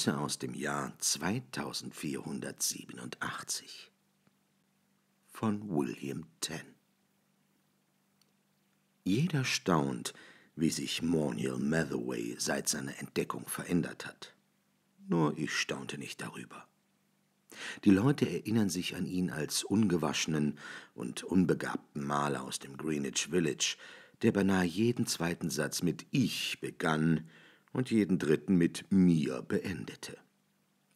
Grüße aus dem Jahr 2487 von William Ten. Jeder staunt, wie sich Moniel Mathaway seit seiner Entdeckung verändert hat. Nur ich staunte nicht darüber. Die Leute erinnern sich an ihn als ungewaschenen und unbegabten Maler aus dem Greenwich Village, der beinahe jeden zweiten Satz mit Ich begann, und jeden dritten mit mir beendete.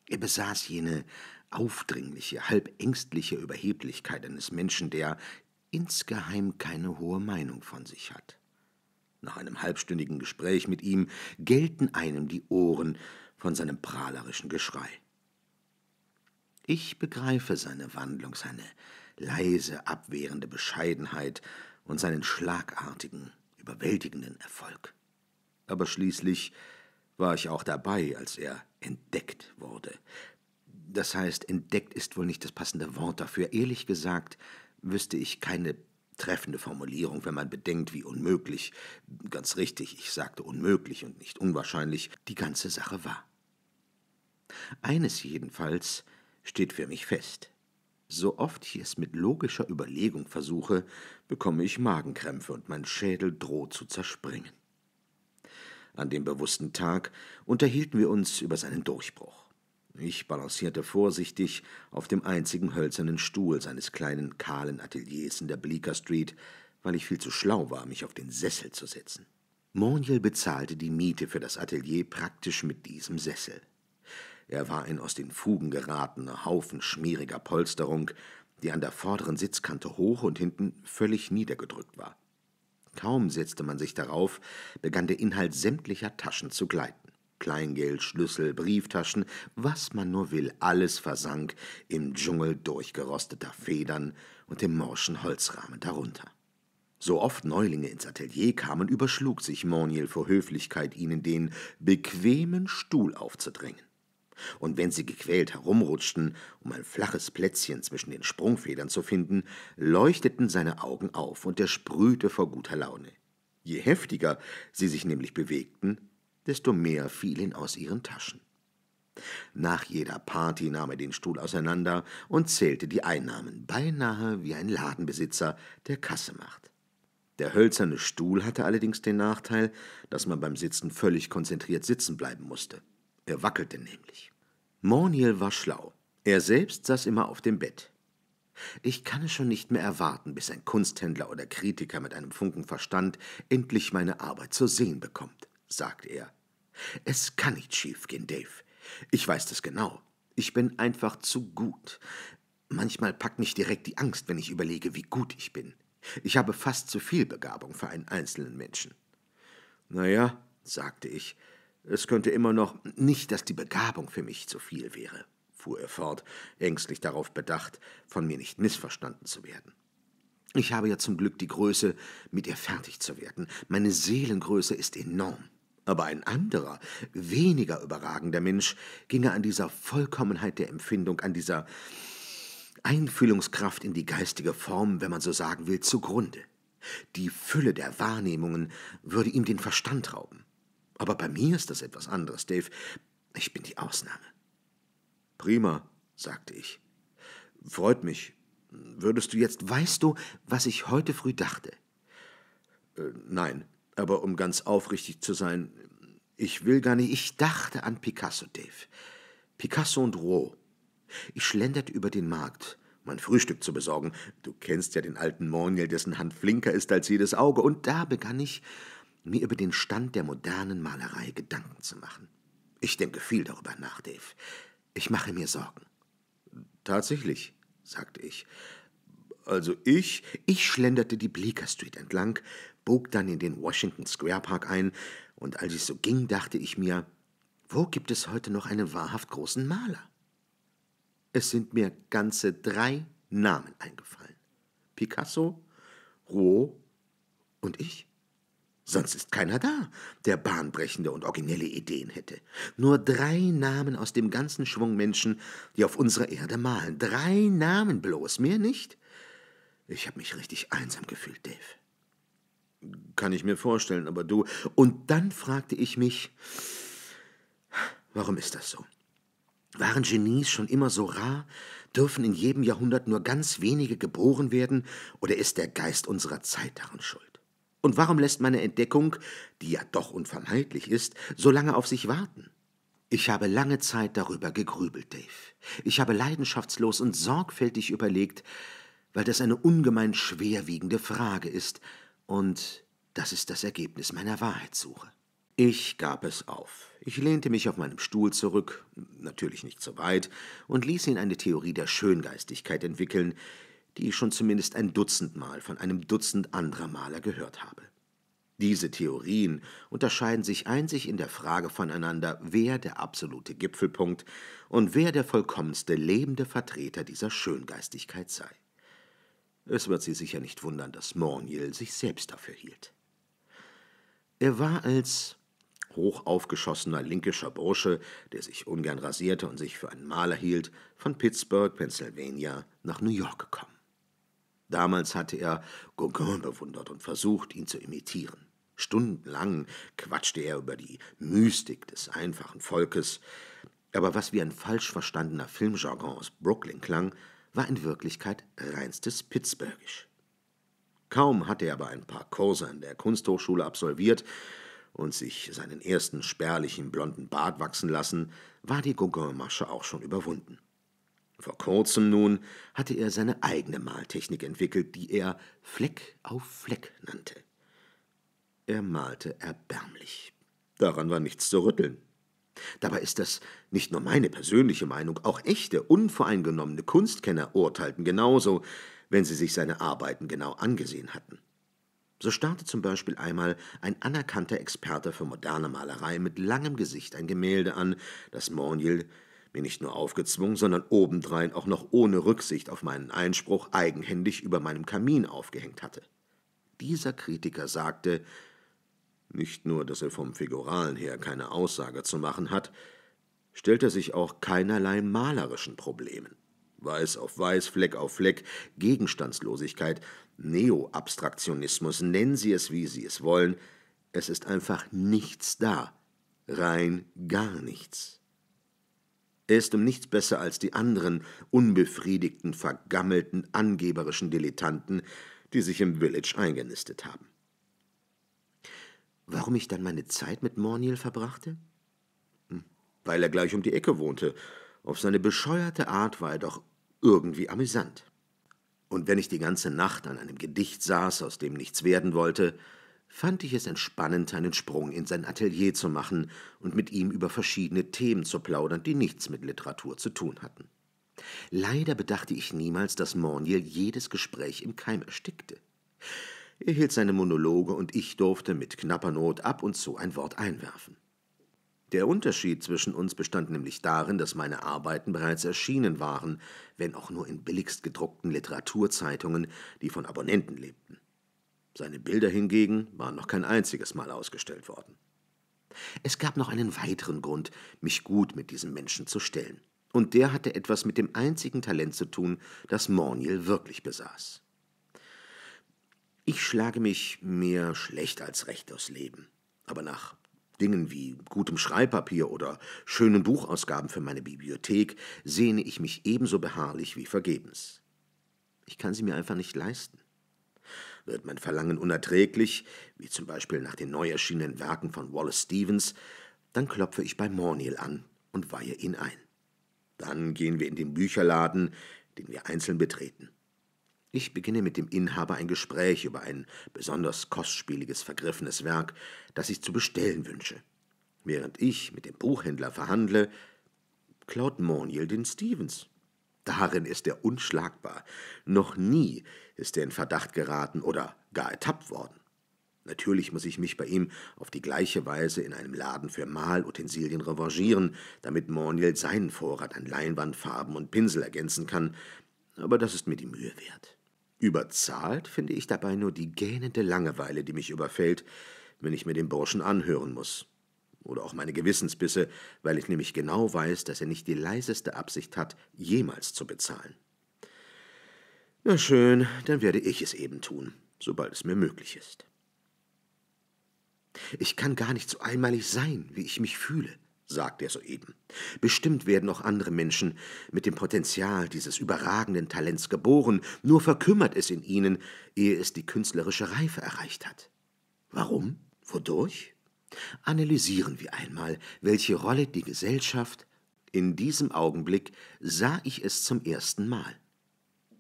Er besaß jene aufdringliche, halb ängstliche Überheblichkeit eines Menschen, der insgeheim keine hohe Meinung von sich hat. Nach einem halbstündigen Gespräch mit ihm gelten einem die Ohren von seinem prahlerischen Geschrei. Ich begreife seine Wandlung, seine leise, abwehrende Bescheidenheit und seinen schlagartigen, überwältigenden Erfolg aber schließlich war ich auch dabei, als er entdeckt wurde. Das heißt, entdeckt ist wohl nicht das passende Wort dafür. Ehrlich gesagt, wüsste ich keine treffende Formulierung, wenn man bedenkt, wie unmöglich, ganz richtig, ich sagte unmöglich und nicht unwahrscheinlich, die ganze Sache war. Eines jedenfalls steht für mich fest. So oft ich es mit logischer Überlegung versuche, bekomme ich Magenkrämpfe und mein Schädel droht zu zerspringen. An dem bewussten Tag unterhielten wir uns über seinen Durchbruch. Ich balancierte vorsichtig auf dem einzigen hölzernen Stuhl seines kleinen, kahlen Ateliers in der Bleecker Street, weil ich viel zu schlau war, mich auf den Sessel zu setzen. Moniel bezahlte die Miete für das Atelier praktisch mit diesem Sessel. Er war ein aus den Fugen geratener Haufen schmieriger Polsterung, die an der vorderen Sitzkante hoch und hinten völlig niedergedrückt war. Kaum setzte man sich darauf, begann der Inhalt sämtlicher Taschen zu gleiten. Kleingeld, Schlüssel, Brieftaschen, was man nur will, alles versank im Dschungel durchgerosteter Federn und dem morschen Holzrahmen darunter. So oft Neulinge ins Atelier kamen, überschlug sich Morniel vor Höflichkeit, ihnen den bequemen Stuhl aufzudrängen und wenn sie gequält herumrutschten, um ein flaches Plätzchen zwischen den Sprungfedern zu finden, leuchteten seine Augen auf und er sprühte vor guter Laune. Je heftiger sie sich nämlich bewegten, desto mehr fiel ihn aus ihren Taschen. Nach jeder Party nahm er den Stuhl auseinander und zählte die Einnahmen, beinahe wie ein Ladenbesitzer, der Kasse macht. Der hölzerne Stuhl hatte allerdings den Nachteil, dass man beim Sitzen völlig konzentriert sitzen bleiben musste. Er wackelte nämlich. Morniel war schlau. Er selbst saß immer auf dem Bett. Ich kann es schon nicht mehr erwarten, bis ein Kunsthändler oder Kritiker mit einem Funken Verstand endlich meine Arbeit zu sehen bekommt, sagt er. Es kann nicht schiefgehen, Dave. Ich weiß das genau. Ich bin einfach zu gut. Manchmal packt mich direkt die Angst, wenn ich überlege, wie gut ich bin. Ich habe fast zu viel Begabung für einen einzelnen Menschen. Naja, sagte ich, es könnte immer noch nicht, dass die Begabung für mich zu viel wäre, fuhr er fort, ängstlich darauf bedacht, von mir nicht missverstanden zu werden. Ich habe ja zum Glück die Größe, mit ihr fertig zu werden. Meine Seelengröße ist enorm. Aber ein anderer, weniger überragender Mensch ginge an dieser Vollkommenheit der Empfindung, an dieser Einfühlungskraft in die geistige Form, wenn man so sagen will, zugrunde. Die Fülle der Wahrnehmungen würde ihm den Verstand rauben. Aber bei mir ist das etwas anderes, Dave. Ich bin die Ausnahme. Prima, sagte ich. Freut mich. Würdest du jetzt, weißt du, was ich heute früh dachte? Äh, nein, aber um ganz aufrichtig zu sein, ich will gar nicht. Ich dachte an Picasso, Dave. Picasso und Roh. Ich schlenderte über den Markt, mein Frühstück zu besorgen. Du kennst ja den alten Morniel, dessen Hand flinker ist als jedes Auge. Und da begann ich, mir über den Stand der modernen Malerei Gedanken zu machen. Ich denke viel darüber nach, Dave. Ich mache mir Sorgen. Tatsächlich, sagte ich. Also ich. Ich schlenderte die Bleecker Street entlang, bog dann in den Washington Square Park ein, und als ich so ging, dachte ich mir, wo gibt es heute noch einen wahrhaft großen Maler? Es sind mir ganze drei Namen eingefallen. Picasso, Rouault und ich. Sonst ist keiner da, der bahnbrechende und originelle Ideen hätte. Nur drei Namen aus dem ganzen Schwung Menschen, die auf unserer Erde malen. Drei Namen bloß, mehr nicht. Ich habe mich richtig einsam gefühlt, Dave. Kann ich mir vorstellen, aber du. Und dann fragte ich mich, warum ist das so? Waren Genies schon immer so rar? Dürfen in jedem Jahrhundert nur ganz wenige geboren werden? Oder ist der Geist unserer Zeit daran schuld? Und warum lässt meine Entdeckung, die ja doch unvermeidlich ist, so lange auf sich warten? Ich habe lange Zeit darüber gegrübelt, Dave. Ich habe leidenschaftslos und sorgfältig überlegt, weil das eine ungemein schwerwiegende Frage ist, und das ist das Ergebnis meiner Wahrheitssuche. Ich gab es auf. Ich lehnte mich auf meinem Stuhl zurück, natürlich nicht zu so weit, und ließ ihn eine Theorie der Schöngeistigkeit entwickeln, die ich schon zumindest ein Dutzend Mal von einem Dutzend anderer Maler gehört habe. Diese Theorien unterscheiden sich einzig in der Frage voneinander, wer der absolute Gipfelpunkt und wer der vollkommenste lebende Vertreter dieser Schöngeistigkeit sei. Es wird Sie sicher nicht wundern, dass Morniel sich selbst dafür hielt. Er war als hochaufgeschossener linkischer Bursche, der sich ungern rasierte und sich für einen Maler hielt, von Pittsburgh, Pennsylvania nach New York gekommen. Damals hatte er Gauguin bewundert und versucht, ihn zu imitieren. Stundenlang quatschte er über die Mystik des einfachen Volkes, aber was wie ein falsch verstandener Filmjargon aus Brooklyn klang, war in Wirklichkeit reinstes Pittsburghisch. Kaum hatte er aber ein paar Kurse an der Kunsthochschule absolviert und sich seinen ersten spärlichen blonden Bart wachsen lassen, war die Gauguin-Masche auch schon überwunden. Vor kurzem nun hatte er seine eigene Maltechnik entwickelt, die er Fleck auf Fleck nannte. Er malte erbärmlich. Daran war nichts zu rütteln. Dabei ist das nicht nur meine persönliche Meinung, auch echte, unvoreingenommene Kunstkenner urteilten genauso, wenn sie sich seine Arbeiten genau angesehen hatten. So starrte zum Beispiel einmal ein anerkannter Experte für moderne Malerei mit langem Gesicht ein Gemälde an, das Morniel mir nicht nur aufgezwungen, sondern obendrein auch noch ohne Rücksicht auf meinen Einspruch eigenhändig über meinem Kamin aufgehängt hatte. Dieser Kritiker sagte, nicht nur, dass er vom Figuralen her keine Aussage zu machen hat, stellt er sich auch keinerlei malerischen Problemen. Weiß auf Weiß, Fleck auf Fleck, Gegenstandslosigkeit, Neoabstraktionismus, nennen Sie es, wie Sie es wollen, es ist einfach nichts da, rein gar nichts. Er ist um nichts besser als die anderen unbefriedigten, vergammelten, angeberischen Dilettanten, die sich im Village eingenistet haben. Warum ich dann meine Zeit mit Morniel verbrachte? Hm, weil er gleich um die Ecke wohnte. Auf seine bescheuerte Art war er doch irgendwie amüsant. Und wenn ich die ganze Nacht an einem Gedicht saß, aus dem nichts werden wollte, fand ich es entspannend, einen Sprung in sein Atelier zu machen und mit ihm über verschiedene Themen zu plaudern, die nichts mit Literatur zu tun hatten. Leider bedachte ich niemals, dass Morniel jedes Gespräch im Keim erstickte. Er hielt seine Monologe und ich durfte mit knapper Not ab und zu ein Wort einwerfen. Der Unterschied zwischen uns bestand nämlich darin, dass meine Arbeiten bereits erschienen waren, wenn auch nur in billigst gedruckten Literaturzeitungen, die von Abonnenten lebten. Seine Bilder hingegen waren noch kein einziges Mal ausgestellt worden. Es gab noch einen weiteren Grund, mich gut mit diesem Menschen zu stellen. Und der hatte etwas mit dem einzigen Talent zu tun, das Morniel wirklich besaß. Ich schlage mich mehr schlecht als recht durchs Leben. Aber nach Dingen wie gutem Schreibpapier oder schönen Buchausgaben für meine Bibliothek sehne ich mich ebenso beharrlich wie vergebens. Ich kann sie mir einfach nicht leisten wird mein Verlangen unerträglich, wie zum Beispiel nach den neu erschienenen Werken von Wallace Stevens, dann klopfe ich bei Morniel an und weihe ihn ein. Dann gehen wir in den Bücherladen, den wir einzeln betreten. Ich beginne mit dem Inhaber ein Gespräch über ein besonders kostspieliges, vergriffenes Werk, das ich zu bestellen wünsche. Während ich mit dem Buchhändler verhandle, klaut Moniel den Stevens Darin ist er unschlagbar. Noch nie ist er in Verdacht geraten oder gar ertappt worden. Natürlich muss ich mich bei ihm auf die gleiche Weise in einem Laden für Malutensilien revanchieren, damit Morniel seinen Vorrat an Leinwandfarben und Pinsel ergänzen kann, aber das ist mir die Mühe wert. Überzahlt finde ich dabei nur die gähnende Langeweile, die mich überfällt, wenn ich mir den Burschen anhören muss oder auch meine Gewissensbisse, weil ich nämlich genau weiß, dass er nicht die leiseste Absicht hat, jemals zu bezahlen. Na schön, dann werde ich es eben tun, sobald es mir möglich ist. Ich kann gar nicht so einmalig sein, wie ich mich fühle, sagte er soeben. Bestimmt werden auch andere Menschen mit dem Potenzial dieses überragenden Talents geboren, nur verkümmert es in ihnen, ehe es die künstlerische Reife erreicht hat. Warum? Wodurch? Analysieren wir einmal, welche Rolle die Gesellschaft, in diesem Augenblick sah ich es zum ersten Mal.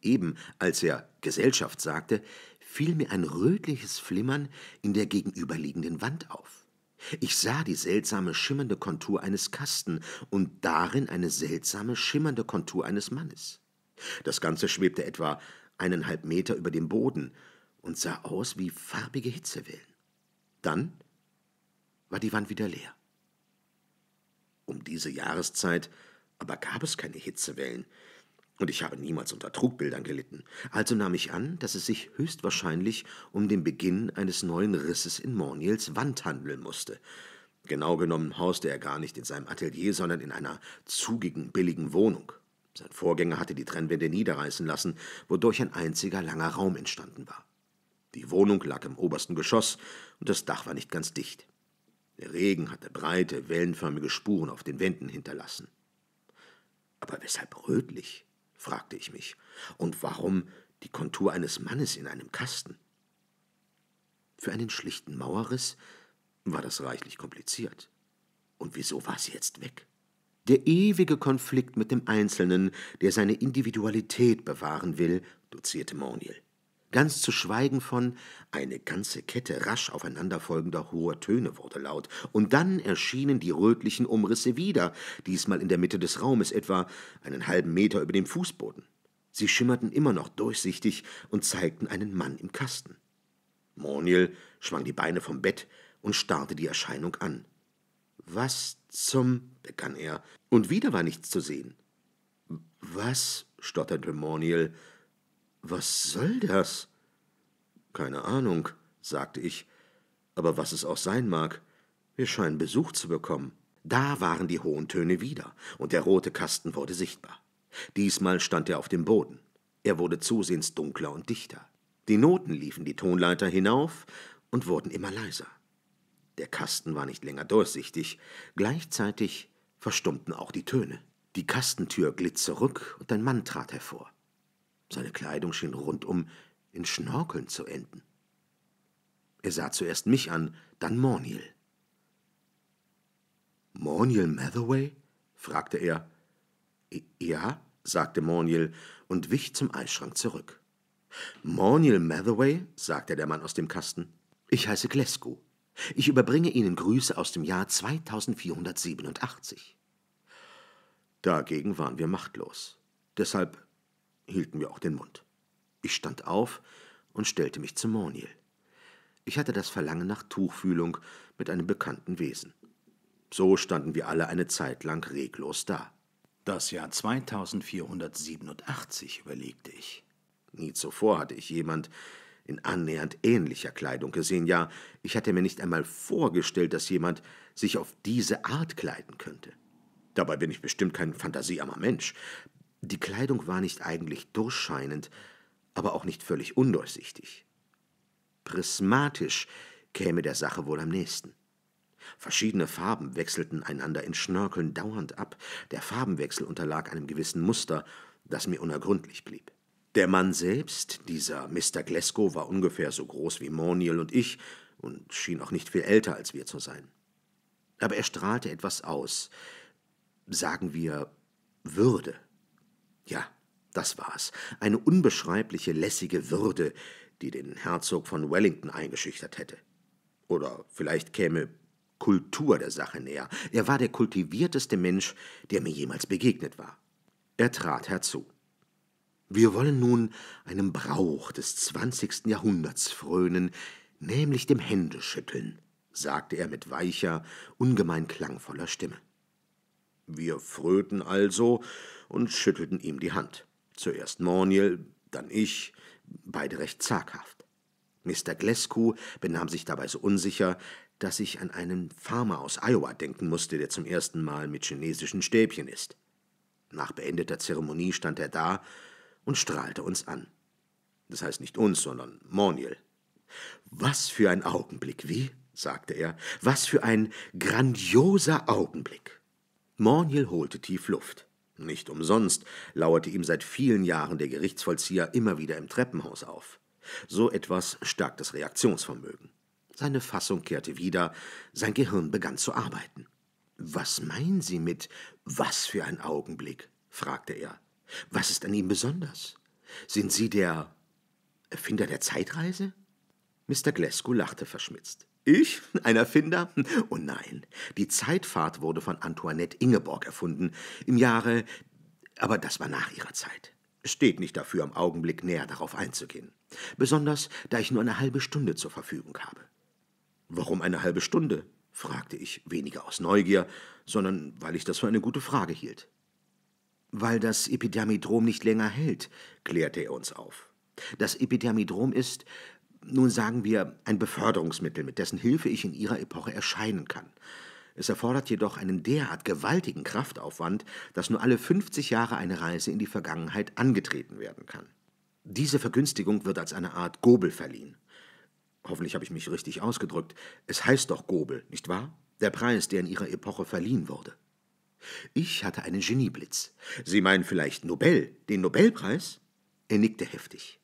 Eben als er Gesellschaft sagte, fiel mir ein rötliches Flimmern in der gegenüberliegenden Wand auf. Ich sah die seltsame schimmernde Kontur eines Kasten und darin eine seltsame schimmernde Kontur eines Mannes. Das Ganze schwebte etwa eineinhalb Meter über dem Boden und sah aus wie farbige Hitzewellen. Dann war die Wand wieder leer. Um diese Jahreszeit aber gab es keine Hitzewellen, und ich habe niemals unter Trugbildern gelitten, also nahm ich an, dass es sich höchstwahrscheinlich um den Beginn eines neuen Risses in Morniels Wand handeln musste. Genau genommen hauste er gar nicht in seinem Atelier, sondern in einer zugigen, billigen Wohnung. Sein Vorgänger hatte die Trennwände niederreißen lassen, wodurch ein einziger langer Raum entstanden war. Die Wohnung lag im obersten Geschoss und das Dach war nicht ganz dicht. Der Regen hatte breite, wellenförmige Spuren auf den Wänden hinterlassen. Aber weshalb rötlich? fragte ich mich. Und warum die Kontur eines Mannes in einem Kasten? Für einen schlichten Mauerriss war das reichlich kompliziert. Und wieso war sie jetzt weg? Der ewige Konflikt mit dem Einzelnen, der seine Individualität bewahren will, dozierte Moniel ganz zu schweigen von eine ganze Kette rasch aufeinanderfolgender hoher Töne wurde laut, und dann erschienen die rötlichen Umrisse wieder, diesmal in der Mitte des Raumes etwa einen halben Meter über dem Fußboden. Sie schimmerten immer noch durchsichtig und zeigten einen Mann im Kasten. Morniel schwang die Beine vom Bett und starrte die Erscheinung an. Was zum, begann er, und wieder war nichts zu sehen. Was? stotterte Morniel, was soll das? Keine Ahnung, sagte ich, aber was es auch sein mag, wir scheinen Besuch zu bekommen. Da waren die hohen Töne wieder, und der rote Kasten wurde sichtbar. Diesmal stand er auf dem Boden. Er wurde zusehends dunkler und dichter. Die Noten liefen die Tonleiter hinauf und wurden immer leiser. Der Kasten war nicht länger durchsichtig, gleichzeitig verstummten auch die Töne. Die Kastentür glitt zurück und ein Mann trat hervor. Seine Kleidung schien rundum in Schnorkeln zu enden. Er sah zuerst mich an, dann Morniel. Morniel Mathaway? fragte er. Ja, sagte Morniel und wich zum Eisschrank zurück. Morniel Mathaway, sagte der Mann aus dem Kasten, ich heiße Glasgow. Ich überbringe Ihnen Grüße aus dem Jahr 2487. Dagegen waren wir machtlos. Deshalb hielten wir auch den Mund. Ich stand auf und stellte mich zu Mornil. Ich hatte das Verlangen nach Tuchfühlung mit einem bekannten Wesen. So standen wir alle eine Zeit lang reglos da. Das Jahr 2487, überlegte ich. Nie zuvor hatte ich jemand in annähernd ähnlicher Kleidung gesehen. Ja, ich hatte mir nicht einmal vorgestellt, dass jemand sich auf diese Art kleiden könnte. Dabei bin ich bestimmt kein fantasiearmer Mensch. Die Kleidung war nicht eigentlich durchscheinend, aber auch nicht völlig undurchsichtig. Prismatisch käme der Sache wohl am nächsten. Verschiedene Farben wechselten einander in Schnörkeln dauernd ab. Der Farbenwechsel unterlag einem gewissen Muster, das mir unergründlich blieb. Der Mann selbst, dieser Mr. Glasgow, war ungefähr so groß wie Moniel und ich und schien auch nicht viel älter als wir zu sein. Aber er strahlte etwas aus. Sagen wir Würde. Ja, das war's. Eine unbeschreibliche, lässige Würde, die den Herzog von Wellington eingeschüchtert hätte. Oder vielleicht käme Kultur der Sache näher. Er war der kultivierteste Mensch, der mir jemals begegnet war. Er trat herzu. Wir wollen nun einem Brauch des 20. Jahrhunderts frönen, nämlich dem Händeschütteln, sagte er mit weicher, ungemein klangvoller Stimme. Wir fröten also und schüttelten ihm die Hand. Zuerst Morniel, dann ich, beide recht zaghaft. Mr. Glasgow benahm sich dabei so unsicher, dass ich an einen Farmer aus Iowa denken musste, der zum ersten Mal mit chinesischen Stäbchen ist. Nach beendeter Zeremonie stand er da und strahlte uns an. Das heißt nicht uns, sondern Morniel. Was für ein Augenblick, wie? sagte er. Was für ein grandioser Augenblick. Morniel holte tief Luft. Nicht umsonst lauerte ihm seit vielen Jahren der Gerichtsvollzieher immer wieder im Treppenhaus auf. So etwas stärkt das Reaktionsvermögen. Seine Fassung kehrte wieder, sein Gehirn begann zu arbeiten. Was meinen Sie mit was für ein Augenblick? fragte er. Was ist an ihm besonders? Sind Sie der Erfinder der Zeitreise? Mr. Glasgow lachte verschmitzt. Ich? Ein Erfinder? Oh nein, die Zeitfahrt wurde von Antoinette Ingeborg erfunden, im Jahre. Aber das war nach ihrer Zeit. Steht nicht dafür, im Augenblick näher darauf einzugehen. Besonders, da ich nur eine halbe Stunde zur Verfügung habe. Warum eine halbe Stunde? fragte ich, weniger aus Neugier, sondern weil ich das für eine gute Frage hielt. Weil das Epidermidrom nicht länger hält, klärte er uns auf. Das Epidermidrom ist, nun sagen wir, ein Beförderungsmittel, mit dessen Hilfe ich in Ihrer Epoche erscheinen kann. Es erfordert jedoch einen derart gewaltigen Kraftaufwand, dass nur alle 50 Jahre eine Reise in die Vergangenheit angetreten werden kann. Diese Vergünstigung wird als eine Art Gobel verliehen. Hoffentlich habe ich mich richtig ausgedrückt. Es heißt doch Gobel, nicht wahr? Der Preis, der in ihrer Epoche verliehen wurde. Ich hatte einen Genieblitz. Sie meinen vielleicht Nobel, den Nobelpreis? Er nickte heftig.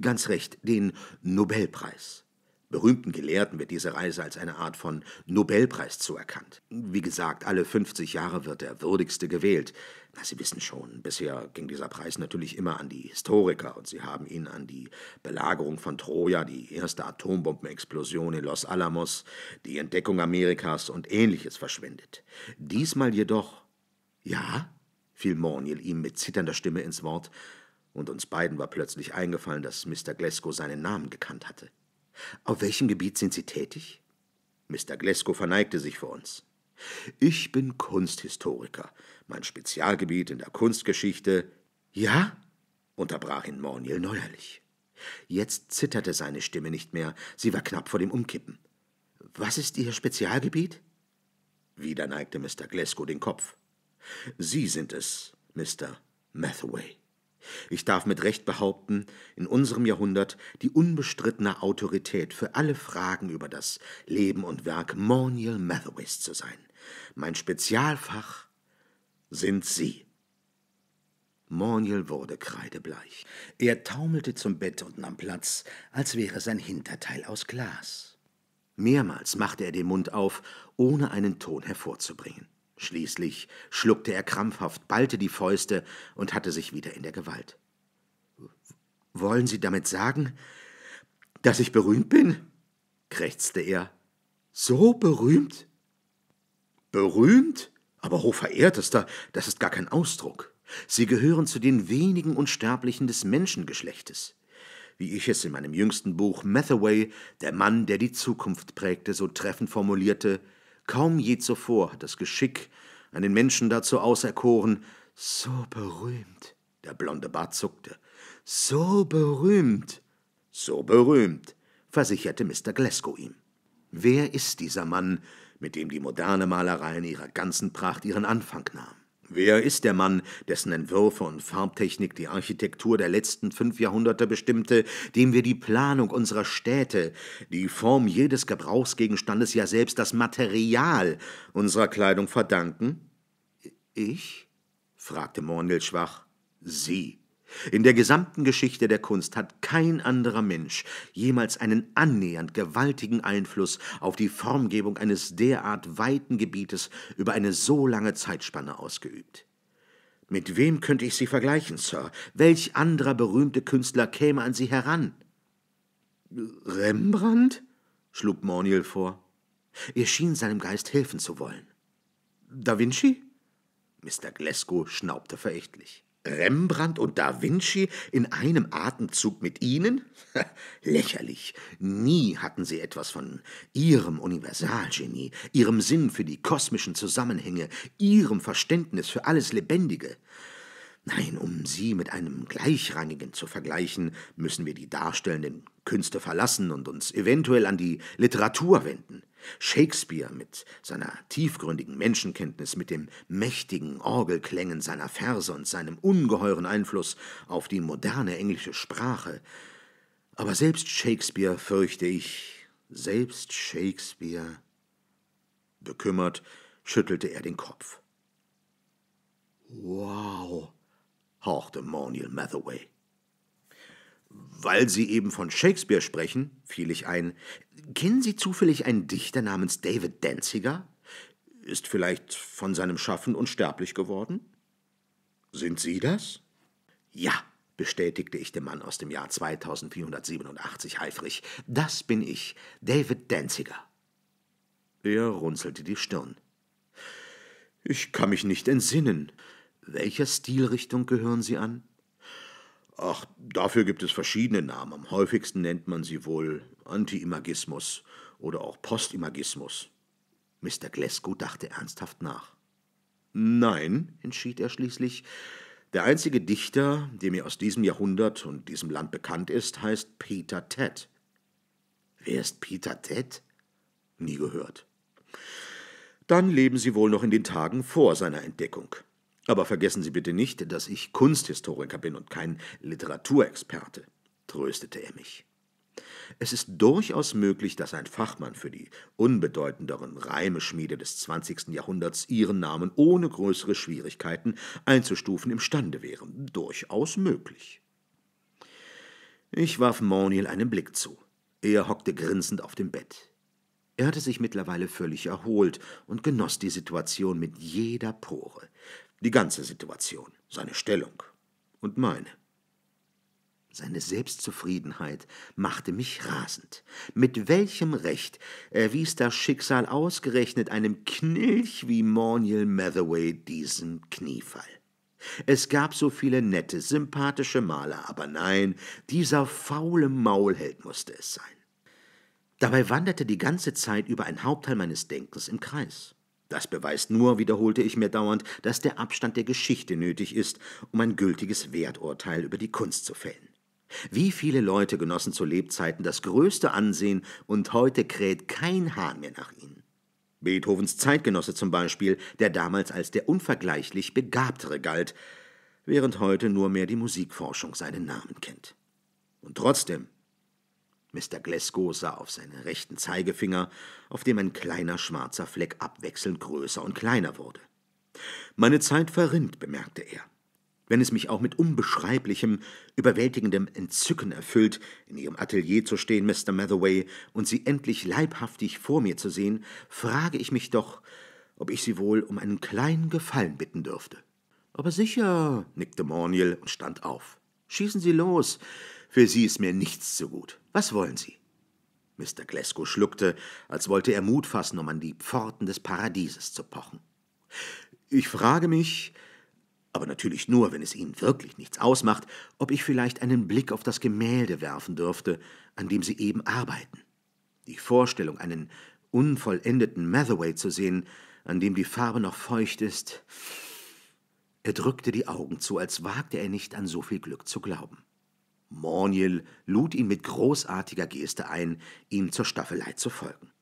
Ganz recht, den Nobelpreis. Berühmten Gelehrten wird diese Reise als eine Art von Nobelpreis zuerkannt. Wie gesagt, alle 50 Jahre wird der würdigste gewählt. Na, Sie wissen schon, bisher ging dieser Preis natürlich immer an die Historiker und Sie haben ihn an die Belagerung von Troja, die erste Atombombenexplosion in Los Alamos, die Entdeckung Amerikas und ähnliches verschwendet. Diesmal jedoch. Ja? fiel Morniel ihm mit zitternder Stimme ins Wort und uns beiden war plötzlich eingefallen, dass Mr. Glasgow seinen Namen gekannt hatte. Auf welchem Gebiet sind Sie tätig? Mr. Glasgow verneigte sich vor uns. Ich bin Kunsthistoriker. Mein Spezialgebiet in der Kunstgeschichte. Ja? unterbrach ihn Morniel neuerlich. Jetzt zitterte seine Stimme nicht mehr, sie war knapp vor dem Umkippen. Was ist Ihr Spezialgebiet? Wieder neigte Mr. Glasgow den Kopf. Sie sind es, Mr. Mathaway. Ich darf mit Recht behaupten, in unserem Jahrhundert die unbestrittene Autorität für alle Fragen über das Leben und Werk Morniel Matherways zu sein. Mein Spezialfach sind Sie. Morniel wurde kreidebleich. Er taumelte zum Bett und nahm Platz, als wäre sein Hinterteil aus Glas. Mehrmals machte er den Mund auf, ohne einen Ton hervorzubringen. Schließlich schluckte er krampfhaft, ballte die Fäuste und hatte sich wieder in der Gewalt. Wollen Sie damit sagen, dass ich berühmt bin? krächzte er. So berühmt? Berühmt? Aber hochverehrtester, das ist gar kein Ausdruck. Sie gehören zu den wenigen Unsterblichen des Menschengeschlechtes. Wie ich es in meinem jüngsten Buch Mathaway, der Mann, der die Zukunft prägte, so treffend formulierte, Kaum je zuvor hat das Geschick einen Menschen dazu auserkoren, so berühmt, der blonde Bart zuckte, so berühmt, so berühmt, versicherte Mr. Glasgow ihm. Wer ist dieser Mann, mit dem die moderne Malerei in ihrer ganzen Pracht ihren Anfang nahm? Wer ist der Mann, dessen Entwürfe und Farbtechnik die Architektur der letzten fünf Jahrhunderte bestimmte, dem wir die Planung unserer Städte, die Form jedes Gebrauchsgegenstandes, ja selbst das Material unserer Kleidung verdanken? Ich? fragte Mornel schwach. Sie, in der gesamten Geschichte der Kunst hat kein anderer Mensch jemals einen annähernd gewaltigen Einfluss auf die Formgebung eines derart weiten Gebietes über eine so lange Zeitspanne ausgeübt. Mit wem könnte ich Sie vergleichen, Sir? Welch anderer berühmte Künstler käme an Sie heran? Rembrandt? schlug Morniel vor. Er schien seinem Geist helfen zu wollen. Da Vinci? Mr. Glasgow schnaubte verächtlich. Rembrandt und Da Vinci in einem Atemzug mit ihnen? Lächerlich. Nie hatten sie etwas von ihrem Universalgenie, ihrem Sinn für die kosmischen Zusammenhänge, ihrem Verständnis für alles Lebendige. Nein, um sie mit einem Gleichrangigen zu vergleichen, müssen wir die darstellenden Künste verlassen und uns eventuell an die Literatur wenden. Shakespeare mit seiner tiefgründigen Menschenkenntnis, mit den mächtigen Orgelklängen seiner Verse und seinem ungeheuren Einfluss auf die moderne englische Sprache. Aber selbst Shakespeare, fürchte ich, selbst Shakespeare. Bekümmert schüttelte er den Kopf. Wow, hauchte Moniel Mathaway. Weil Sie eben von Shakespeare sprechen, fiel ich ein. Kennen Sie zufällig einen Dichter namens David Danziger? Ist vielleicht von seinem Schaffen unsterblich geworden? Sind Sie das? Ja, bestätigte ich dem Mann aus dem Jahr 2487 eifrig. Das bin ich, David Danziger. Er runzelte die Stirn. Ich kann mich nicht entsinnen. Welcher Stilrichtung gehören Sie an? Ach, dafür gibt es verschiedene Namen. Am häufigsten nennt man sie wohl Antiimagismus oder auch Postimagismus. Mr. Glasgow dachte ernsthaft nach. Nein, entschied er schließlich, der einzige Dichter, der mir aus diesem Jahrhundert und diesem Land bekannt ist, heißt Peter Ted. Wer ist Peter Ted? Nie gehört. Dann leben Sie wohl noch in den Tagen vor seiner Entdeckung. Aber vergessen Sie bitte nicht, dass ich Kunsthistoriker bin und kein Literaturexperte, tröstete er mich. Es ist durchaus möglich, dass ein Fachmann für die unbedeutenderen Reimeschmiede des 20. Jahrhunderts ihren Namen ohne größere Schwierigkeiten einzustufen imstande wäre. Durchaus möglich. Ich warf Morniel einen Blick zu. Er hockte grinsend auf dem Bett. Er hatte sich mittlerweile völlig erholt und genoss die Situation mit jeder Pore. Die ganze Situation, seine Stellung und meine. Seine Selbstzufriedenheit machte mich rasend. Mit welchem Recht erwies das Schicksal ausgerechnet einem Knilch wie Morniel Mathaway diesen Kniefall? Es gab so viele nette, sympathische Maler, aber nein, dieser faule Maulheld musste es sein. Dabei wanderte die ganze Zeit über ein Hauptteil meines Denkens im Kreis. Das beweist nur, wiederholte ich mir dauernd, dass der Abstand der Geschichte nötig ist, um ein gültiges Werturteil über die Kunst zu fällen. Wie viele Leute genossen zu Lebzeiten das größte Ansehen und heute kräht kein Hahn mehr nach ihnen. Beethovens Zeitgenosse zum Beispiel, der damals als der unvergleichlich Begabtere galt, während heute nur mehr die Musikforschung seinen Namen kennt. Und trotzdem, Mr. Glasgow sah auf seinen rechten Zeigefinger, auf dem ein kleiner schwarzer Fleck abwechselnd größer und kleiner wurde. Meine Zeit verrinnt, bemerkte er. Wenn es mich auch mit unbeschreiblichem, überwältigendem Entzücken erfüllt, in Ihrem Atelier zu stehen, Mr. Mathaway, und Sie endlich leibhaftig vor mir zu sehen, frage ich mich doch, ob ich Sie wohl um einen kleinen Gefallen bitten dürfte. Aber sicher, nickte Morniel und stand auf. Schießen Sie los. Für Sie ist mir nichts zu gut. Was wollen Sie? Mr. Glasgow schluckte, als wollte er Mut fassen, um an die Pforten des Paradieses zu pochen. Ich frage mich, aber natürlich nur, wenn es Ihnen wirklich nichts ausmacht, ob ich vielleicht einen Blick auf das Gemälde werfen dürfte, an dem Sie eben arbeiten. Die Vorstellung, einen unvollendeten Mathaway zu sehen, an dem die Farbe noch feucht ist, er drückte die Augen zu, als wagte er nicht an so viel Glück zu glauben. Morniel lud ihn mit großartiger Geste ein, ihm zur Staffelei zu folgen.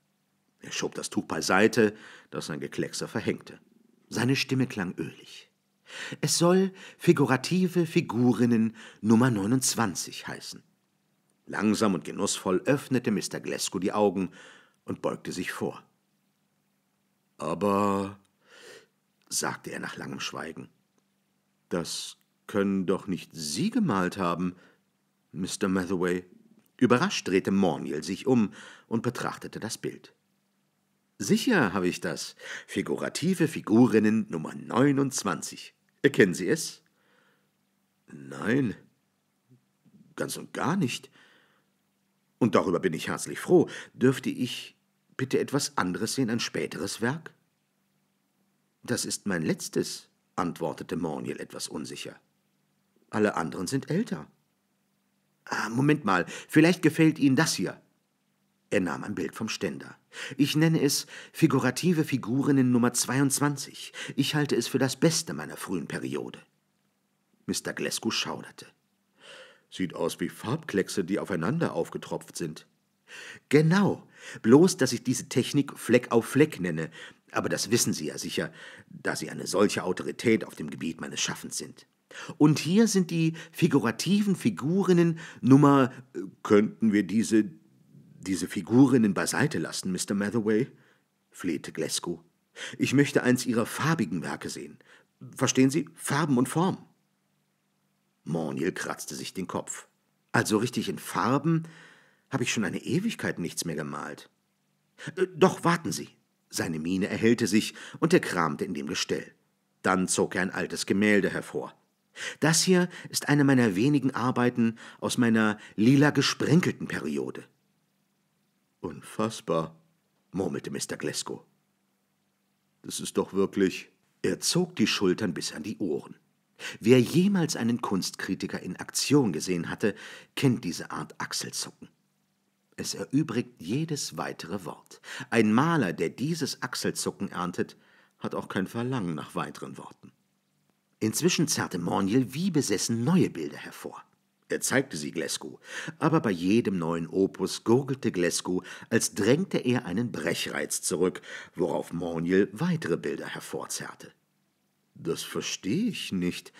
Er schob das Tuch beiseite, das sein Gekleckser verhängte. Seine Stimme klang ölig. Es soll figurative Figurinnen Nummer 29 heißen. Langsam und genussvoll öffnete Mr. Glasgow die Augen und beugte sich vor. Aber, sagte er nach langem Schweigen, das können doch nicht Sie gemalt haben, Mr. Mathaway. Überrascht drehte Morniel sich um und betrachtete das Bild. Sicher habe ich das. Figurative Figurinnen Nummer 29. Erkennen Sie es? Nein, ganz und gar nicht. Und darüber bin ich herzlich froh. Dürfte ich bitte etwas anderes sehen, ein späteres Werk? Das ist mein letztes antwortete Morniel etwas unsicher. Alle anderen sind älter. Ah, Moment mal, vielleicht gefällt Ihnen das hier. Er nahm ein Bild vom Ständer. Ich nenne es Figurative Figuren in Nummer 22. Ich halte es für das Beste meiner frühen Periode. Mr. Glasgow schauderte. Sieht aus wie Farbkleckse, die aufeinander aufgetropft sind. Genau, bloß dass ich diese Technik Fleck auf Fleck nenne. Aber das wissen Sie ja sicher, da Sie eine solche Autorität auf dem Gebiet meines Schaffens sind. Und hier sind die figurativen Figurinnen Nummer. Äh, könnten wir diese. diese Figurinnen beiseite lassen, Mr. Mathaway? flehte Glasgow. Ich möchte eins ihrer farbigen Werke sehen. Verstehen Sie? Farben und Form. Morniel kratzte sich den Kopf. Also richtig in Farben habe ich schon eine Ewigkeit nichts mehr gemalt. Äh, doch warten Sie, seine Miene erhellte sich und er kramte in dem Gestell. Dann zog er ein altes Gemälde hervor. Das hier ist eine meiner wenigen Arbeiten aus meiner lila gesprenkelten Periode. Unfassbar, murmelte Mr. Glasgow. Das ist doch wirklich. Er zog die Schultern bis an die Ohren. Wer jemals einen Kunstkritiker in Aktion gesehen hatte, kennt diese Art Achselzucken es erübrigt jedes weitere Wort. Ein Maler, der dieses Achselzucken erntet, hat auch kein Verlangen nach weiteren Worten. Inzwischen zerrte Morniel wie besessen neue Bilder hervor. Er zeigte sie Glasgow, aber bei jedem neuen Opus gurgelte Glasgow, als drängte er einen Brechreiz zurück, worauf Morniel weitere Bilder hervorzerrte. Das verstehe ich nicht,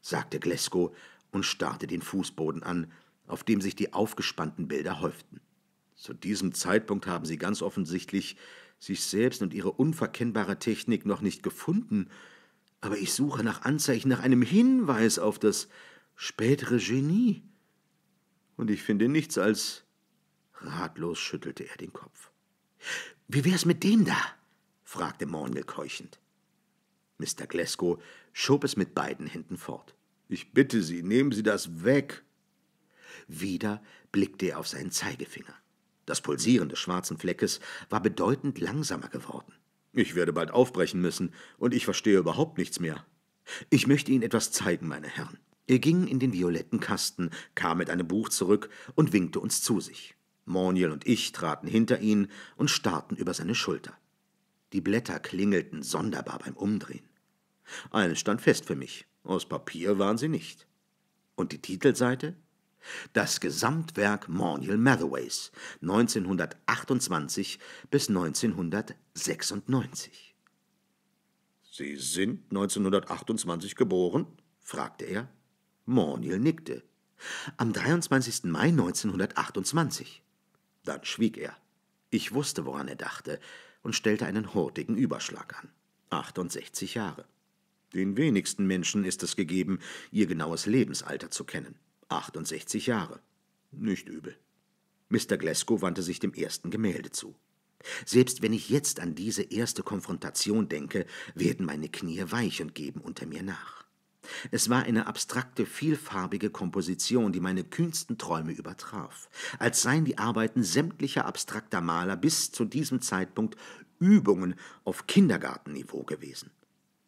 sagte Glasgow und starrte den Fußboden an, auf dem sich die aufgespannten Bilder häuften. Zu diesem Zeitpunkt haben sie ganz offensichtlich sich selbst und ihre unverkennbare Technik noch nicht gefunden, aber ich suche nach Anzeichen, nach einem Hinweis auf das spätere Genie. Und ich finde nichts als. Ratlos schüttelte er den Kopf. Wie wär's mit dem da? fragte Mornell keuchend. Mr. Glasgow schob es mit beiden Händen fort. Ich bitte Sie, nehmen Sie das weg. Wieder blickte er auf seinen Zeigefinger. Das Pulsieren des schwarzen Fleckes war bedeutend langsamer geworden. Ich werde bald aufbrechen müssen, und ich verstehe überhaupt nichts mehr. Ich möchte Ihnen etwas zeigen, meine Herren. Er ging in den violetten Kasten, kam mit einem Buch zurück und winkte uns zu sich. Morniel und ich traten hinter ihn und starrten über seine Schulter. Die Blätter klingelten sonderbar beim Umdrehen. Eines stand fest für mich, aus Papier waren sie nicht. Und die Titelseite? Das Gesamtwerk Morniel Mathaways, 1928 bis 1996. Sie sind 1928 geboren? fragte er. Morniel nickte. Am 23. Mai 1928. Dann schwieg er. Ich wusste, woran er dachte, und stellte einen hurtigen Überschlag an. 68 Jahre. Den wenigsten Menschen ist es gegeben, ihr genaues Lebensalter zu kennen. 68 Jahre. Nicht übel. Mr. Glasgow wandte sich dem ersten Gemälde zu. Selbst wenn ich jetzt an diese erste Konfrontation denke, werden meine Knie weich und geben unter mir nach. Es war eine abstrakte, vielfarbige Komposition, die meine kühnsten Träume übertraf, als seien die Arbeiten sämtlicher abstrakter Maler bis zu diesem Zeitpunkt Übungen auf Kindergartenniveau gewesen.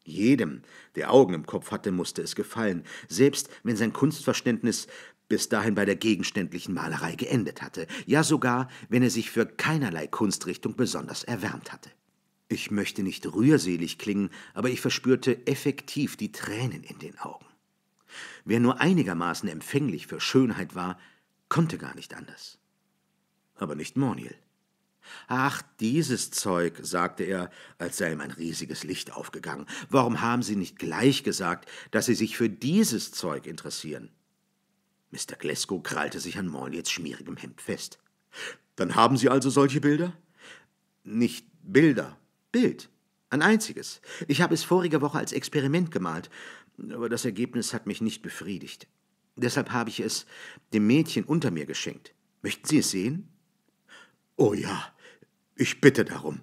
Jedem, der Augen im Kopf hatte, musste es gefallen, selbst wenn sein Kunstverständnis bis dahin bei der gegenständlichen Malerei geendet hatte, ja sogar, wenn er sich für keinerlei Kunstrichtung besonders erwärmt hatte. Ich möchte nicht rührselig klingen, aber ich verspürte effektiv die Tränen in den Augen. Wer nur einigermaßen empfänglich für Schönheit war, konnte gar nicht anders. Aber nicht Morniel. Ach, dieses Zeug, sagte er, als sei ihm ein riesiges Licht aufgegangen. Warum haben Sie nicht gleich gesagt, dass Sie sich für dieses Zeug interessieren? Mr. Glasgow krallte sich an Morley's schmierigem Hemd fest. Dann haben Sie also solche Bilder? Nicht Bilder, Bild. Ein einziges. Ich habe es vorige Woche als Experiment gemalt, aber das Ergebnis hat mich nicht befriedigt. Deshalb habe ich es dem Mädchen unter mir geschenkt. Möchten Sie es sehen? Oh ja, ich bitte darum.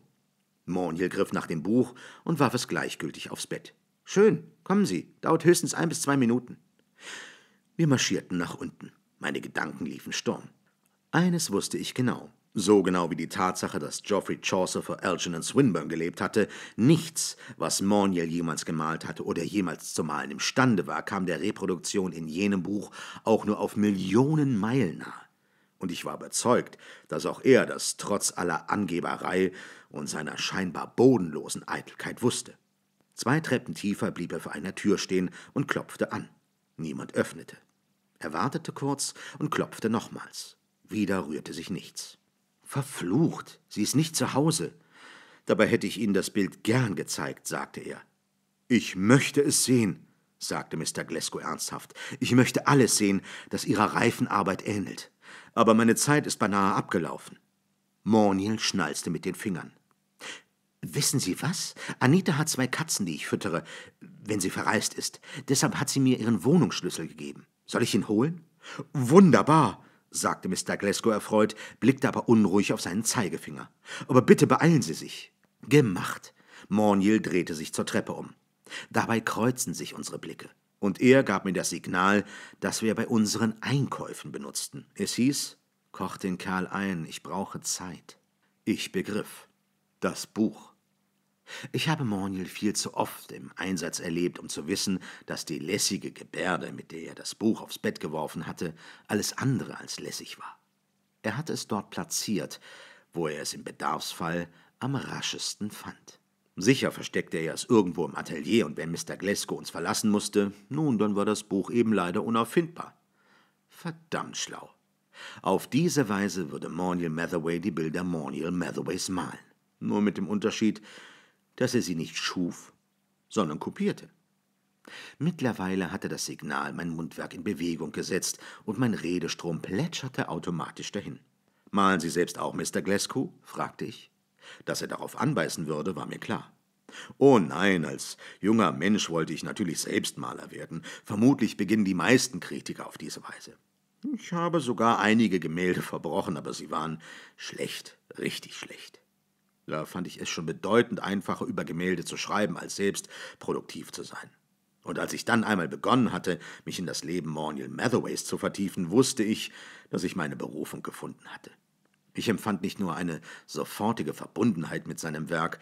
Morniel griff nach dem Buch und warf es gleichgültig aufs Bett. Schön, kommen Sie, dauert höchstens ein bis zwei Minuten. Wir marschierten nach unten. Meine Gedanken liefen Sturm. Eines wusste ich genau, so genau wie die Tatsache, dass Geoffrey Chaucer vor Algernon Swinburne gelebt hatte, nichts, was Morniel jemals gemalt hatte oder jemals zu malen imstande war, kam der Reproduktion in jenem Buch auch nur auf Millionen Meilen nahe und ich war überzeugt, dass auch er das trotz aller Angeberei und seiner scheinbar bodenlosen Eitelkeit wusste. Zwei Treppen tiefer blieb er vor einer Tür stehen und klopfte an. Niemand öffnete. Er wartete kurz und klopfte nochmals. Wieder rührte sich nichts. Verflucht, sie ist nicht zu Hause. Dabei hätte ich Ihnen das Bild gern gezeigt, sagte er. Ich möchte es sehen, sagte Mr. Glasgow ernsthaft. Ich möchte alles sehen, das Ihrer Reifenarbeit ähnelt aber meine Zeit ist beinahe abgelaufen. Morniel schnalzte mit den Fingern. Wissen Sie was? Anita hat zwei Katzen, die ich füttere, wenn sie verreist ist. Deshalb hat sie mir ihren Wohnungsschlüssel gegeben. Soll ich ihn holen? Wunderbar, sagte Mr. Glasgow erfreut, blickte aber unruhig auf seinen Zeigefinger. Aber bitte beeilen Sie sich. Gemacht. Morniel drehte sich zur Treppe um. Dabei kreuzen sich unsere Blicke und er gab mir das Signal, das wir bei unseren Einkäufen benutzten. Es hieß, koch den Kerl ein, ich brauche Zeit. Ich begriff. Das Buch. Ich habe Mornil viel zu oft im Einsatz erlebt, um zu wissen, dass die lässige Gebärde, mit der er das Buch aufs Bett geworfen hatte, alles andere als lässig war. Er hatte es dort platziert, wo er es im Bedarfsfall am raschesten fand. Sicher versteckte er es irgendwo im Atelier, und wenn Mr. Glasgow uns verlassen musste, nun, dann war das Buch eben leider unauffindbar. Verdammt schlau. Auf diese Weise würde Morniel Mathaway die Bilder Morniel Mathaways malen. Nur mit dem Unterschied, dass er sie nicht schuf, sondern kopierte. Mittlerweile hatte das Signal mein Mundwerk in Bewegung gesetzt und mein Redestrom plätscherte automatisch dahin. Malen Sie selbst auch Mr. Glasgow? fragte ich. Dass er darauf anbeißen würde, war mir klar. Oh nein, als junger Mensch wollte ich natürlich selbst Maler werden. Vermutlich beginnen die meisten Kritiker auf diese Weise. Ich habe sogar einige Gemälde verbrochen, aber sie waren schlecht, richtig schlecht. Da fand ich es schon bedeutend einfacher, über Gemälde zu schreiben, als selbst produktiv zu sein. Und als ich dann einmal begonnen hatte, mich in das Leben Morniel Mathaways zu vertiefen, wusste ich, dass ich meine Berufung gefunden hatte. Ich empfand nicht nur eine sofortige Verbundenheit mit seinem Werk,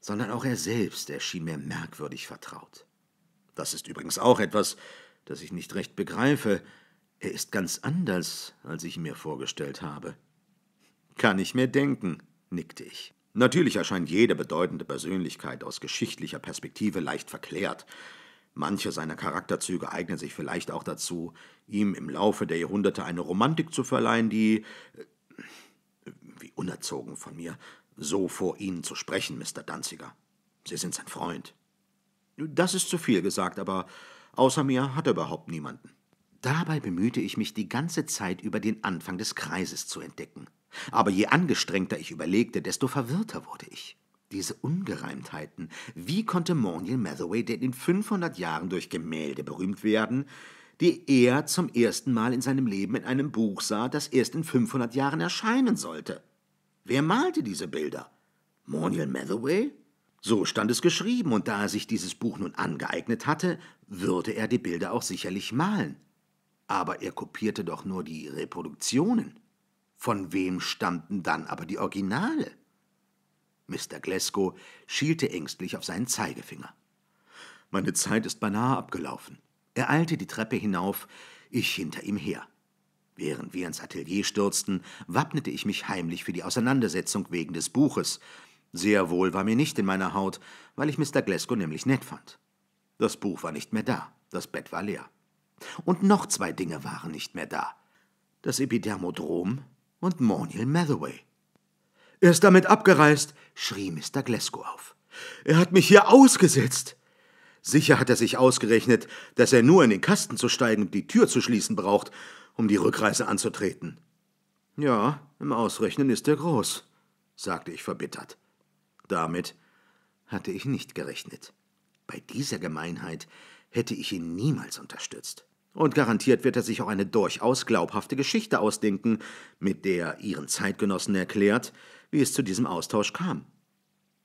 sondern auch er selbst erschien mir merkwürdig vertraut. Das ist übrigens auch etwas, das ich nicht recht begreife. Er ist ganz anders, als ich mir vorgestellt habe. Kann ich mir denken, nickte ich. Natürlich erscheint jede bedeutende Persönlichkeit aus geschichtlicher Perspektive leicht verklärt. Manche seiner Charakterzüge eignen sich vielleicht auch dazu, ihm im Laufe der Jahrhunderte eine Romantik zu verleihen, die wie unerzogen von mir, so vor Ihnen zu sprechen, Mr. Danziger. Sie sind sein Freund. Das ist zu viel gesagt, aber außer mir hat er überhaupt niemanden. Dabei bemühte ich mich die ganze Zeit über den Anfang des Kreises zu entdecken. Aber je angestrengter ich überlegte, desto verwirrter wurde ich. Diese Ungereimtheiten. Wie konnte Morniel Mathaway, der in 500 Jahren durch Gemälde berühmt werden, die er zum ersten Mal in seinem Leben in einem Buch sah, das erst in 500 Jahren erscheinen sollte. Wer malte diese Bilder? Moniel Mathaway? So stand es geschrieben, und da er sich dieses Buch nun angeeignet hatte, würde er die Bilder auch sicherlich malen. Aber er kopierte doch nur die Reproduktionen. Von wem stammten dann aber die Originale? Mr. Glasgow schielte ängstlich auf seinen Zeigefinger. Meine Zeit ist beinahe abgelaufen. Er eilte die Treppe hinauf, ich hinter ihm her. Während wir ins Atelier stürzten, wappnete ich mich heimlich für die Auseinandersetzung wegen des Buches. Sehr wohl war mir nicht in meiner Haut, weil ich Mr. Glasgow nämlich nett fand. Das Buch war nicht mehr da, das Bett war leer. Und noch zwei Dinge waren nicht mehr da. Das Epidermodrom und Moniel Mathaway. Er ist damit abgereist, schrie Mr. Glasgow auf. Er hat mich hier ausgesetzt. Sicher hat er sich ausgerechnet, dass er nur in den Kasten zu steigen und die Tür zu schließen braucht, um die Rückreise anzutreten. Ja, im Ausrechnen ist er groß, sagte ich verbittert. Damit hatte ich nicht gerechnet. Bei dieser Gemeinheit hätte ich ihn niemals unterstützt. Und garantiert wird er sich auch eine durchaus glaubhafte Geschichte ausdenken, mit der ihren Zeitgenossen erklärt, wie es zu diesem Austausch kam.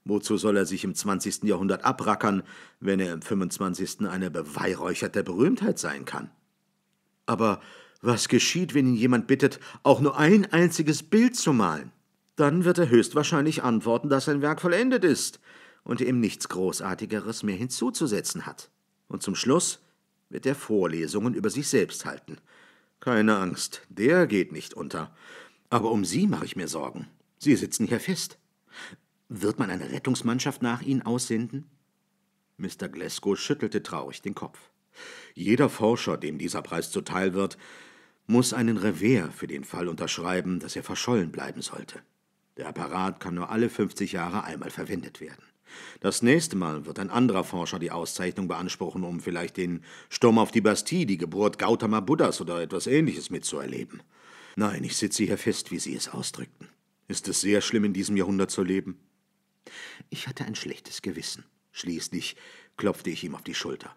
Wozu soll er sich im 20. Jahrhundert abrackern, wenn er im 25. eine beweihräucherte Berühmtheit sein kann? Aber was geschieht, wenn ihn jemand bittet, auch nur ein einziges Bild zu malen? Dann wird er höchstwahrscheinlich antworten, dass sein Werk vollendet ist und ihm nichts Großartigeres mehr hinzuzusetzen hat. Und zum Schluss wird er Vorlesungen über sich selbst halten. Keine Angst, der geht nicht unter. Aber um Sie mache ich mir Sorgen. Sie sitzen hier fest. Wird man eine Rettungsmannschaft nach Ihnen aussenden? Mr. Glasgow schüttelte traurig den Kopf. Jeder Forscher, dem dieser Preis zuteil wird, muss einen Revers für den Fall unterschreiben, dass er verschollen bleiben sollte. Der Apparat kann nur alle 50 Jahre einmal verwendet werden. Das nächste Mal wird ein anderer Forscher die Auszeichnung beanspruchen, um vielleicht den Sturm auf die Bastille, die Geburt Gautama Buddhas oder etwas ähnliches mitzuerleben. Nein, ich sitze hier fest, wie Sie es ausdrückten. Ist es sehr schlimm, in diesem Jahrhundert zu leben? Ich hatte ein schlechtes Gewissen. Schließlich klopfte ich ihm auf die Schulter.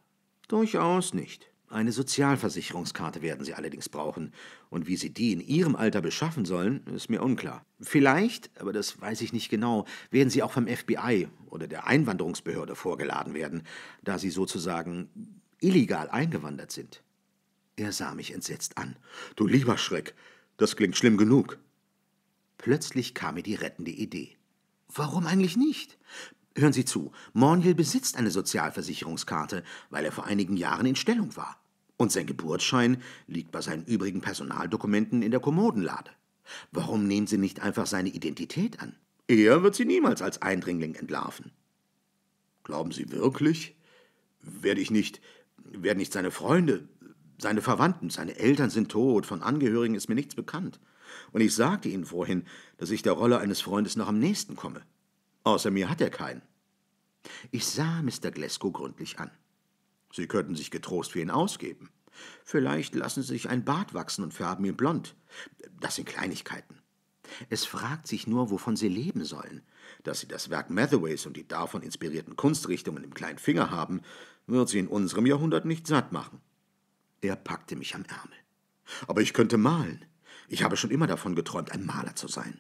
Durchaus nicht. Eine Sozialversicherungskarte werden Sie allerdings brauchen, und wie Sie die in Ihrem Alter beschaffen sollen, ist mir unklar. Vielleicht, aber das weiß ich nicht genau, werden Sie auch vom FBI oder der Einwanderungsbehörde vorgeladen werden, da Sie sozusagen illegal eingewandert sind. Er sah mich entsetzt an. Du lieber Schreck, das klingt schlimm genug. Plötzlich kam mir die rettende Idee. Warum eigentlich nicht? Hören Sie zu, Morniel besitzt eine Sozialversicherungskarte, weil er vor einigen Jahren in Stellung war. Und sein Geburtsschein liegt bei seinen übrigen Personaldokumenten in der Kommodenlade. Warum nehmen Sie nicht einfach seine Identität an? Er wird Sie niemals als Eindringling entlarven. Glauben Sie wirklich? Werde ich nicht, werden nicht seine Freunde, seine Verwandten, seine Eltern sind tot, von Angehörigen ist mir nichts bekannt und ich sagte Ihnen vorhin, dass ich der Rolle eines Freundes noch am nächsten komme. Außer mir hat er keinen. Ich sah Mr. Glasgow gründlich an. Sie könnten sich getrost für ihn ausgeben. Vielleicht lassen Sie sich ein Bart wachsen und färben ihn blond. Das sind Kleinigkeiten. Es fragt sich nur, wovon Sie leben sollen. Dass Sie das Werk Matherways und die davon inspirierten Kunstrichtungen im kleinen Finger haben, wird Sie in unserem Jahrhundert nicht satt machen. Er packte mich am Ärmel. Aber ich könnte malen. Ich habe schon immer davon geträumt, ein Maler zu sein.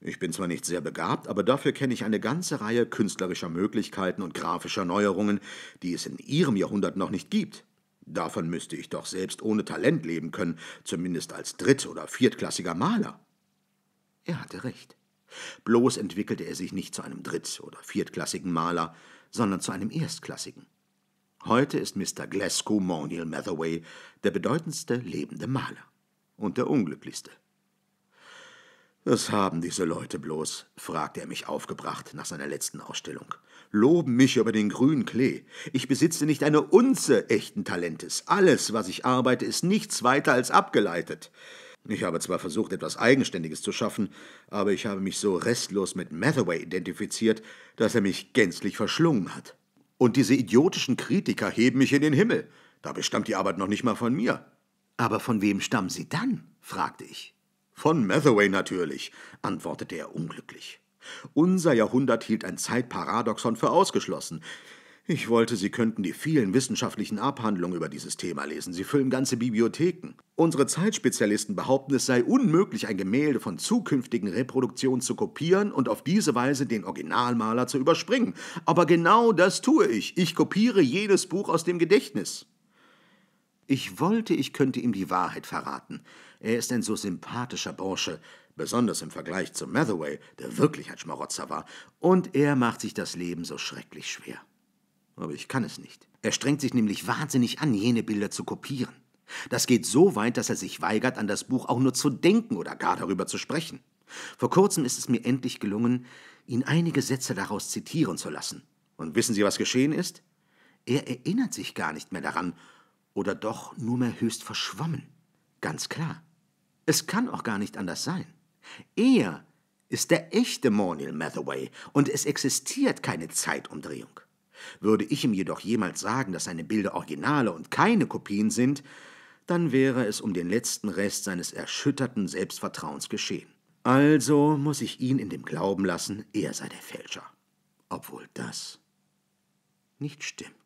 Ich bin zwar nicht sehr begabt, aber dafür kenne ich eine ganze Reihe künstlerischer Möglichkeiten und grafischer Neuerungen, die es in Ihrem Jahrhundert noch nicht gibt. Davon müsste ich doch selbst ohne Talent leben können, zumindest als dritt- oder viertklassiger Maler. Er hatte recht. Bloß entwickelte er sich nicht zu einem dritt- oder viertklassigen Maler, sondern zu einem erstklassigen. Heute ist Mr. Glasgow Monial Mathaway der bedeutendste lebende Maler und der Unglücklichste. Was haben diese Leute bloß? fragte er mich aufgebracht nach seiner letzten Ausstellung. Loben mich über den grünen Klee. Ich besitze nicht eine Unze echten Talentes. Alles, was ich arbeite, ist nichts weiter als abgeleitet. Ich habe zwar versucht, etwas Eigenständiges zu schaffen, aber ich habe mich so restlos mit Mathaway identifiziert, dass er mich gänzlich verschlungen hat. Und diese idiotischen Kritiker heben mich in den Himmel. Dabei stammt die Arbeit noch nicht mal von mir. Aber von wem stammen sie dann? fragte ich. Von Mathaway natürlich, antwortete er unglücklich. Unser Jahrhundert hielt ein Zeitparadoxon für ausgeschlossen. Ich wollte, Sie könnten die vielen wissenschaftlichen Abhandlungen über dieses Thema lesen. Sie füllen ganze Bibliotheken. Unsere Zeitspezialisten behaupten, es sei unmöglich, ein Gemälde von zukünftigen Reproduktionen zu kopieren und auf diese Weise den Originalmaler zu überspringen. Aber genau das tue ich. Ich kopiere jedes Buch aus dem Gedächtnis. Ich wollte, ich könnte ihm die Wahrheit verraten. Er ist ein so sympathischer Bursche, besonders im Vergleich zu Mathaway, der wirklich ein Schmarotzer war, und er macht sich das Leben so schrecklich schwer. Aber ich kann es nicht. Er strengt sich nämlich wahnsinnig an, jene Bilder zu kopieren. Das geht so weit, dass er sich weigert, an das Buch auch nur zu denken oder gar darüber zu sprechen. Vor kurzem ist es mir endlich gelungen, ihn einige Sätze daraus zitieren zu lassen. Und wissen Sie, was geschehen ist? Er erinnert sich gar nicht mehr daran oder doch nur mehr höchst verschwommen. Ganz klar. Es kann auch gar nicht anders sein. Er ist der echte Mornil Mathaway und es existiert keine Zeitumdrehung. Würde ich ihm jedoch jemals sagen, dass seine Bilder Originale und keine Kopien sind, dann wäre es um den letzten Rest seines erschütterten Selbstvertrauens geschehen. Also muss ich ihn in dem Glauben lassen, er sei der Fälscher. Obwohl das nicht stimmt.